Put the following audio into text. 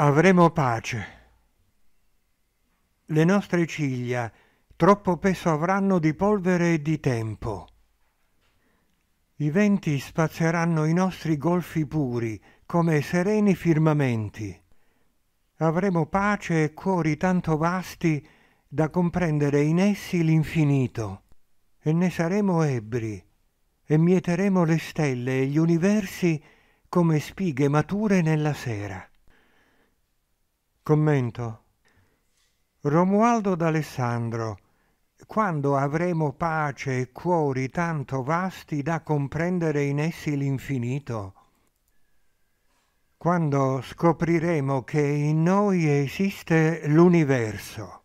Avremo pace. Le nostre ciglia troppo peso avranno di polvere e di tempo. I venti spazzeranno i nostri golfi puri come sereni firmamenti. Avremo pace e cuori tanto vasti da comprendere in essi l'infinito, e ne saremo ebri, e mieteremo le stelle e gli universi come spighe mature nella sera. Commento. Romualdo d'Alessandro, quando avremo pace e cuori tanto vasti da comprendere in essi l'infinito? Quando scopriremo che in noi esiste l'universo.